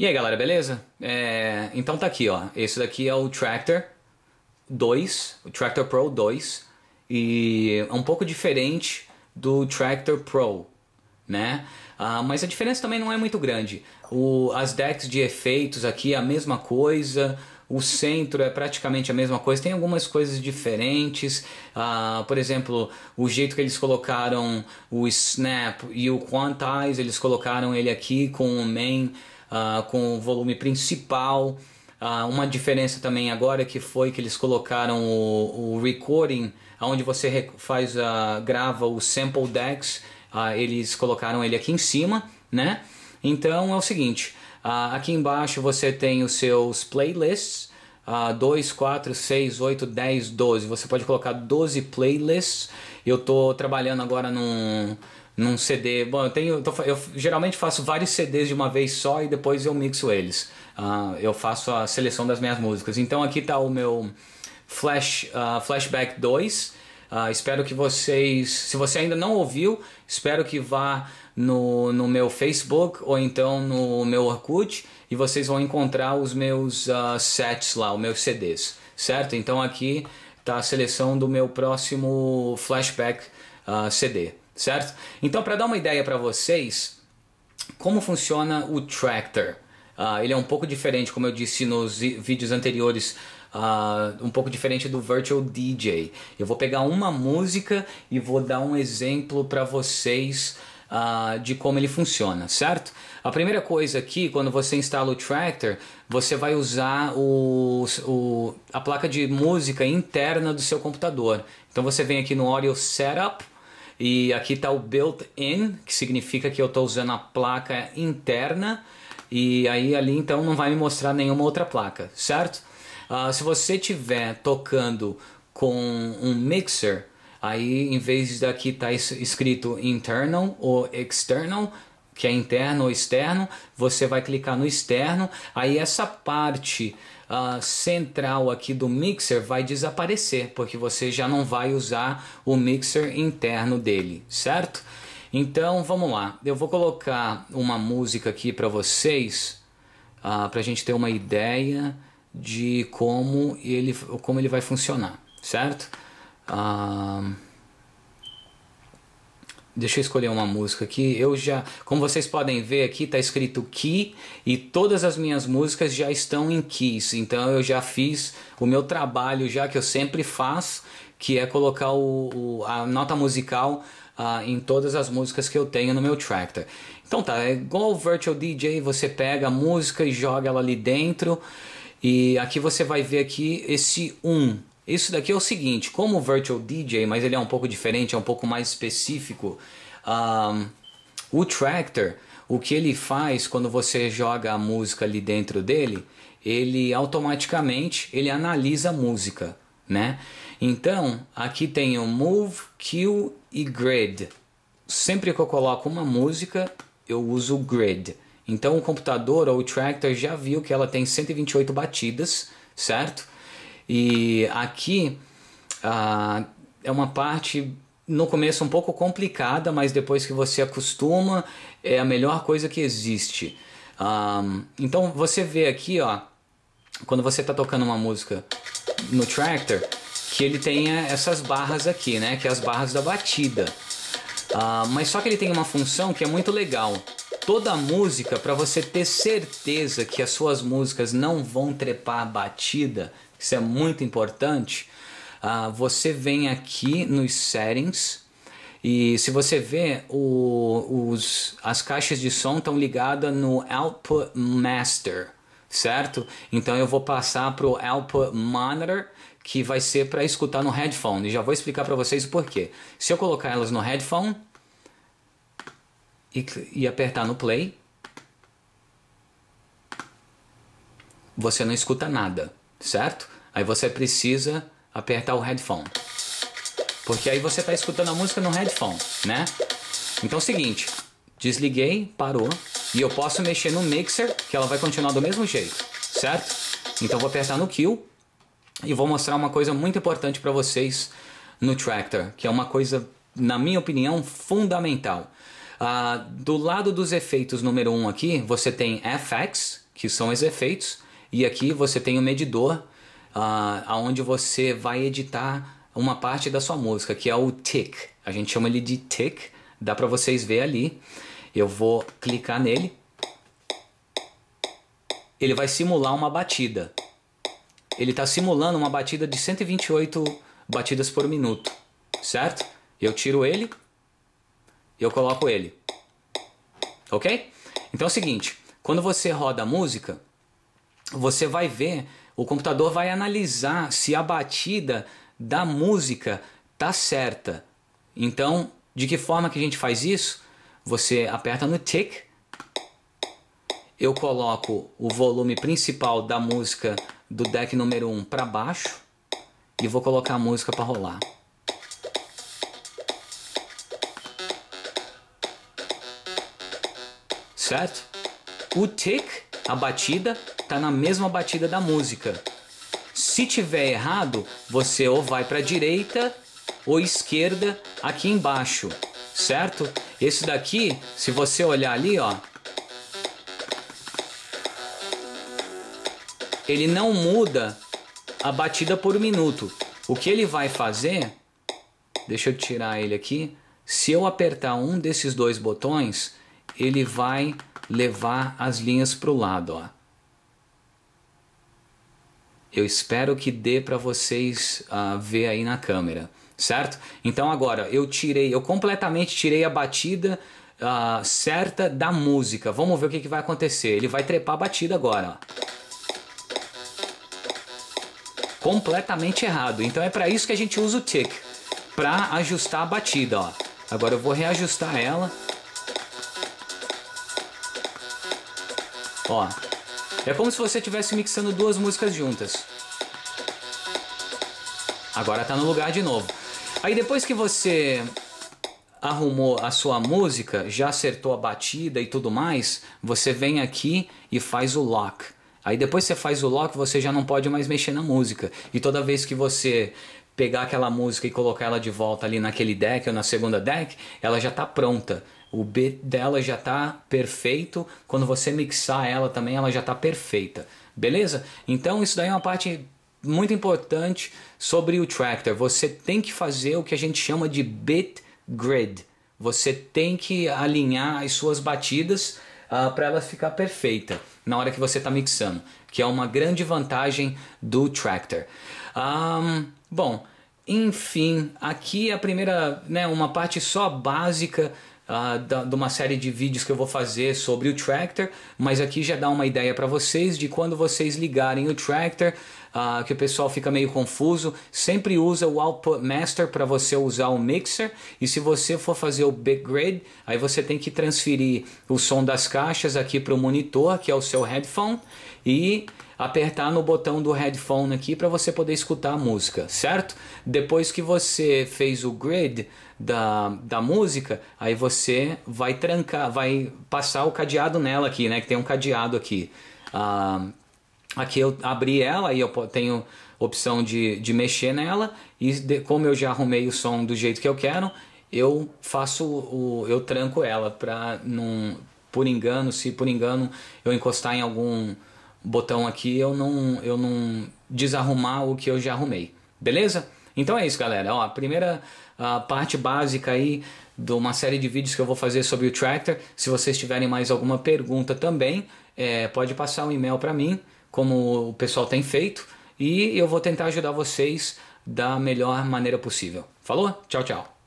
E aí galera, beleza? É, então tá aqui ó, esse daqui é o Tractor 2, o Tractor Pro 2 e é um pouco diferente do Tractor Pro, né? Ah, mas a diferença também não é muito grande. O, as decks de efeitos aqui é a mesma coisa, o centro é praticamente a mesma coisa, tem algumas coisas diferentes, uh, por exemplo, o jeito que eles colocaram o Snap e o Quantize, eles colocaram ele aqui com o Main uh, com o volume principal. Uh, uma diferença também agora que foi que eles colocaram o, o recording, onde você faz a, ah, grava o sample decks, eles colocaram ele aqui em cima, né? Então é o seguinte, aqui embaixo você tem os seus playlists, uh, 2, 4, 6, 8, 10, 12. Você pode colocar 12 playlists. Eu estou trabalhando agora num, num CD. Bom, eu tenho. Tô, eu geralmente faço vários CDs de uma vez só e depois eu mixo eles. Uh, eu faço a seleção das minhas músicas. Então aqui está o meu Flash, uh, Flashback 2. Uh, ah, espero que vocês. Se você ainda não ouviu, espero que vá no, no meu Facebook ou então no meu Orkut e vocês vão encontrar os meus sets lá, os meus CDs, certo? Então aqui está a seleção do meu próximo Flashback CD certo? Então, para dar uma ideia para vocês, como funciona o Tractor? Uh, ele é um pouco diferente, como eu disse nos vídeos anteriores, uh, um pouco diferente do Virtual DJ. Eu vou pegar uma música e vou dar um exemplo para vocês uh, de como ele funciona, certo? A primeira coisa aqui, quando você instala o Tractor, você vai usar o, o, a placa de música interna do seu computador. Então você vem aqui no Audio Setup, e aqui está o built-in, que significa que eu estou usando a placa interna e aí ali então não vai me mostrar nenhuma outra placa, certo? Uh, se você estiver tocando com um mixer, aí em vez daqui tá escrito internal ou external, que é interno ou externo, você vai clicar no externo, aí essa parte uh, central aqui do mixer vai desaparecer, porque você já não vai usar o mixer interno dele, certo? Então vamos lá, eu vou colocar uma música aqui para vocês, uh, ah, para a gente ter uma ideia de como ele, como ele vai funcionar, certo? Uh... Deixa eu escolher uma música aqui. Eu já, como vocês podem ver aqui, está escrito Ki e todas as minhas músicas já estão em Keys. Então eu já fiz o meu trabalho já que eu sempre faço, que é colocar o, o a nota musical uh, em todas as músicas que eu tenho no meu tractor. Então tá, é igual o Virtual DJ, você pega a música e joga ela ali dentro. E aqui você vai ver aqui esse 1. Um. Isso daqui é o seguinte, como o Virtual DJ, mas ele é um pouco diferente, é um pouco mais específico, um, o Tractor, o que ele faz quando você joga a música ali dentro dele, ele automaticamente ele analisa a música, né? Então, aqui tem o Move, Kill e Grid. Sempre que eu coloco uma música, eu uso o Grid. Então, o computador ou o Tractor já viu que ela tem 128 batidas, certo? E aqui ah, é uma parte no começo um pouco complicada, mas depois que você acostuma, é a melhor coisa que existe. Um, ah, então você vê aqui, ó, quando você está tocando uma música no tractor, que ele tem eh, essas barras aqui, né? Que é as barras da batida. Uh, mas só que ele tem uma função que é muito legal. Toda música, para você ter certeza que as suas músicas não vão trepar a batida, isso é muito importante, uh, você vem aqui nos settings e se você vê, o, os, as caixas de som estão ligadas no Output Master, certo? Então eu vou passar para o Output Monitor, que vai ser para escutar no headphone. E já vou explicar para vocês o porquê. Se eu colocar elas no headphone e, e apertar no play, você não escuta nada certo? Aí você precisa apertar o headphone. Porque aí você está escutando a música no headphone, né? Então é o seguinte, desliguei, parou, e eu posso mexer no mixer, que ela vai continuar do mesmo jeito, certo? Então vou apertar no kill e vou mostrar uma coisa muito importante para vocês no Tractor, que é uma coisa, na minha opinião, fundamental. Uh, do lado dos efeitos número 1 um aqui, você tem FX, que são os efeitos, e aqui você tem o um medidor uh, ah, onde você vai editar uma parte da sua música, que é o tick. A gente chama ele de tick, dá para vocês ver ali. Eu vou clicar nele. Ele vai simular uma batida. Ele está simulando uma batida de 128 batidas por minuto, certo? Eu tiro ele, eu coloco ele. Ok? Então é o seguinte, quando você roda a música, você vai ver, o computador vai analisar se a batida da música tá certa. Então, de que forma que a gente faz isso? Você aperta no tick, eu coloco o volume principal da música do deck número 1 um para baixo e vou colocar a música para rolar. Certo? O tick, a batida, tá na mesma batida da música. Se tiver errado, você ou vai para direita ou esquerda aqui embaixo, certo? Esse daqui, se você olhar ali, ó, ele não muda a batida por minuto. O que ele vai fazer? Deixa eu tirar ele aqui. Se eu apertar um desses dois botões, ele vai levar as linhas para o lado, ó. Eu espero que dê para vocês uh, ver aí na câmera, certo? Então agora eu tirei, eu completamente tirei a batida uh, certa da música. Vamos ver o que, que vai acontecer. Ele vai trepar a batida agora. Ó completamente errado. Então é para isso que a gente usa o tick, para ajustar a batida, ó. Agora eu vou reajustar ela. Ó. É como se você estivesse mixando duas músicas juntas. Agora está no lugar de novo. Aí depois que você arrumou a sua música, já acertou a batida e tudo mais, você vem aqui e faz o lock. Aí depois você faz o lock, você já não pode mais mexer na música. E toda vez que você pegar aquela música e colocar ela de volta ali naquele deck ou na segunda deck, ela já está pronta. O B dela já está perfeito. Quando você mixar ela também, ela já está perfeita. Beleza? Então isso daí é uma parte muito importante sobre o Tractor. Você tem que fazer o que a gente chama de bit grid. Você tem que alinhar as suas batidas uh, ah, para ela ficar perfeita na hora que você está mixando, que é uma grande vantagem do Tractor. Um, bom, enfim, aqui é a primeira, né, uma parte só básica ah, de uma série de vídeos que eu vou fazer sobre o Tractor, mas aqui já dá uma ideia para vocês de quando vocês ligarem o Tractor, uh, que o pessoal fica meio confuso, sempre usa o Output Master para você usar o Mixer, e se você for fazer o big grid, aí você tem que transferir o som das caixas aqui para o monitor, que é o seu headphone, e apertar no botão do headphone aqui para você poder escutar a música, certo? Depois que você fez o grid da, da música, aí você vai trancar, vai passar o cadeado nela aqui, né? Que tem um cadeado aqui. Ah, aqui eu abri ela e eu tenho opção de, de mexer nela e de, como eu já arrumei o som do jeito que eu quero, eu faço o eu tranco ela para não por engano, se por engano eu encostar em algum botão aqui eu não, eu não desarrumar o que eu já arrumei. Beleza? Então é isso, galera. Ó, a primeira a parte básica aí de uma série de vídeos que eu vou fazer sobre o Tractor. Se vocês tiverem mais alguma pergunta também, é, pode passar um e-mail para mim, como o pessoal tem feito, e eu vou tentar ajudar vocês da melhor maneira possível. Falou? Tchau, tchau.